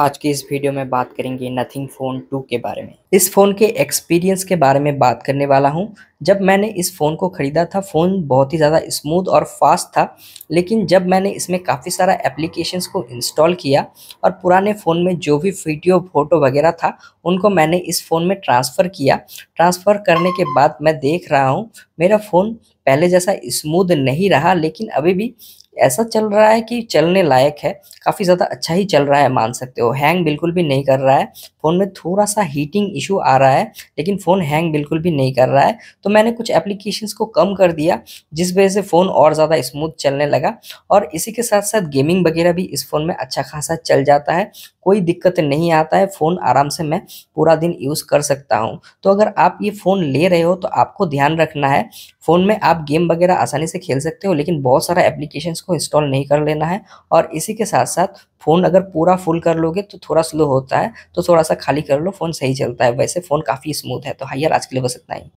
आज के इस वीडियो में बात करेंगे नथिंग फ़ोन 2 के बारे में इस फ़ोन के एक्सपीरियंस के बारे में बात करने वाला हूं जब मैंने इस फ़ोन को ख़रीदा था फ़ोन बहुत ही ज़्यादा स्मूथ और फास्ट था लेकिन जब मैंने इसमें काफ़ी सारा एप्लीकेशंस को इंस्टॉल किया और पुराने फ़ोन में जो भी वीडियो फोटो वगैरह था उनको मैंने इस फ़ोन में ट्रांसफ़र किया ट्रांसफ़र करने के बाद मैं देख रहा हूँ मेरा फ़ोन पहले जैसा स्मूद नहीं रहा लेकिन अभी भी ऐसा चल रहा है कि चलने लायक है काफ़ी ज़्यादा अच्छा ही चल रहा है मान सकते हो हैंग बिल्कुल भी नहीं कर रहा है फ़ोन में थोड़ा सा हीटिंग इशू आ रहा है लेकिन फ़ोन हैंग बिल्कुल भी नहीं कर रहा है तो मैंने कुछ एप्लीकेशंस को कम कर दिया जिस वजह से फ़ोन और ज़्यादा स्मूथ चलने लगा और इसी के साथ साथ गेमिंग वगैरह भी इस फ़ोन में अच्छा खासा चल जाता है कोई दिक्कत नहीं आता है फ़ोन आराम से मैं पूरा दिन यूज़ कर सकता हूँ तो अगर आप ये फ़ोन ले रहे हो तो आपको ध्यान रखना है फ़ोन में आप गेम वगैरह आसानी से खेल सकते हो लेकिन बहुत सारा एप्लीकेशंस को इंस्टॉल नहीं कर लेना है और इसी के साथ साथ फ़ोन अगर पूरा फुल कर लोगे तो थोड़ा स्लो होता है तो थोड़ा सा खाली कर लो फ़ोन सही चलता है वैसे फ़ोन काफ़ी स्मूथ है तो हाइयर आज के लिए बस इतना ही